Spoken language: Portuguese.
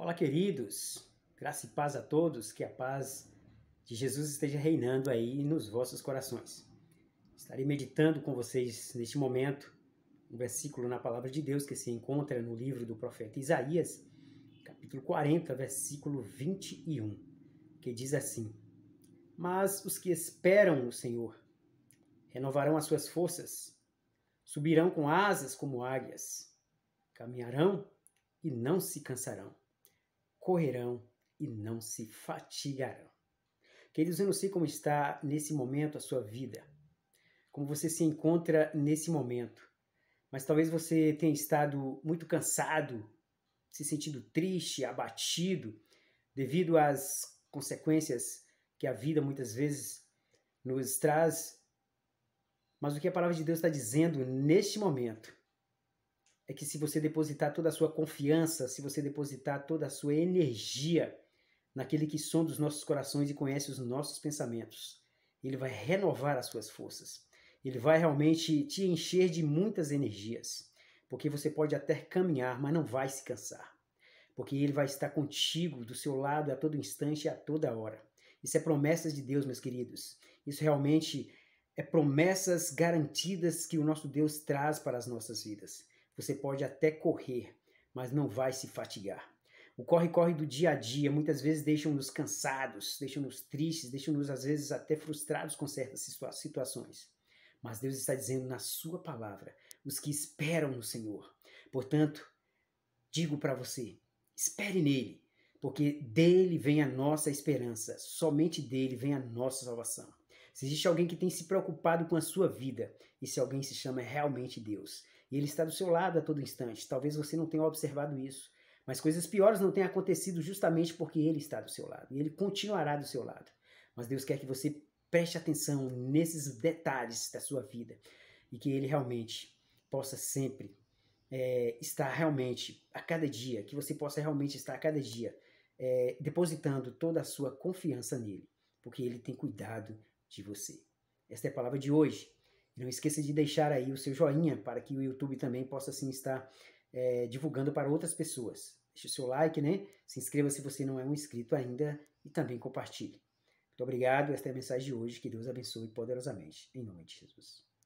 Olá, queridos. Graça e paz a todos. Que a paz de Jesus esteja reinando aí nos vossos corações. Estarei meditando com vocês neste momento um versículo na palavra de Deus que se encontra no livro do profeta Isaías, capítulo 40, versículo 21, que diz assim: Mas os que esperam no Senhor renovarão as suas forças, subirão com asas como águias, caminharão e não se cansarão correrão e não se fatigarão. Queridos, eu não sei como está nesse momento a sua vida, como você se encontra nesse momento, mas talvez você tenha estado muito cansado, se sentindo triste, abatido, devido às consequências que a vida muitas vezes nos traz. Mas o que a palavra de Deus está dizendo neste momento é que se você depositar toda a sua confiança, se você depositar toda a sua energia naquele que sonda os nossos corações e conhece os nossos pensamentos, ele vai renovar as suas forças. Ele vai realmente te encher de muitas energias, porque você pode até caminhar, mas não vai se cansar, porque ele vai estar contigo, do seu lado a todo instante, e a toda hora. Isso é promessas de Deus, meus queridos. Isso realmente é promessas garantidas que o nosso Deus traz para as nossas vidas. Você pode até correr, mas não vai se fatigar. O corre-corre do dia a dia muitas vezes deixam-nos cansados, deixam-nos tristes, deixam-nos às vezes até frustrados com certas situa situações. Mas Deus está dizendo na Sua palavra, os que esperam no Senhor. Portanto, digo para você, espere nele, porque dele vem a nossa esperança, somente dele vem a nossa salvação. Se existe alguém que tem se preocupado com a sua vida, esse alguém se chama realmente Deus. E ele está do seu lado a todo instante. Talvez você não tenha observado isso. Mas coisas piores não têm acontecido justamente porque ele está do seu lado. E ele continuará do seu lado. Mas Deus quer que você preste atenção nesses detalhes da sua vida. E que ele realmente possa sempre é, estar realmente a cada dia, que você possa realmente estar a cada dia é, depositando toda a sua confiança nele, porque ele tem cuidado de você. Esta é a palavra de hoje. Não esqueça de deixar aí o seu joinha para que o YouTube também possa assim estar é, divulgando para outras pessoas. Deixe o seu like, né? Se inscreva se você não é um inscrito ainda e também compartilhe. Muito obrigado. Esta é a mensagem de hoje. Que Deus abençoe poderosamente. Em nome de Jesus.